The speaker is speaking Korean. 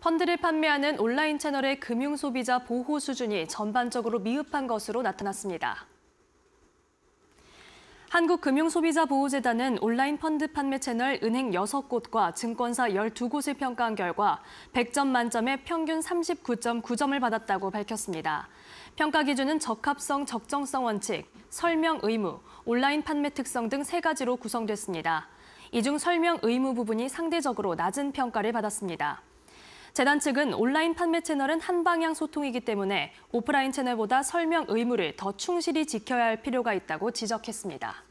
펀드를 판매하는 온라인 채널의 금융 소비자 보호 수준이 전반적으로 미흡한 것으로 나타났습니다. 한국금융소비자보호재단은 온라인 펀드 판매 채널 은행 6곳과 증권사 12곳을 평가한 결과 100점 만점에 평균 39.9점을 받았다고 밝혔습니다. 평가 기준은 적합성, 적정성 원칙, 설명 의무, 온라인 판매 특성 등 세가지로 구성됐습니다. 이 중 설명 의무 부분이 상대적으로 낮은 평가를 받았습니다. 재단 측은 온라인 판매 채널은 한방향 소통이기 때문에 오프라인 채널보다 설명 의무를 더 충실히 지켜야 할 필요가 있다고 지적했습니다.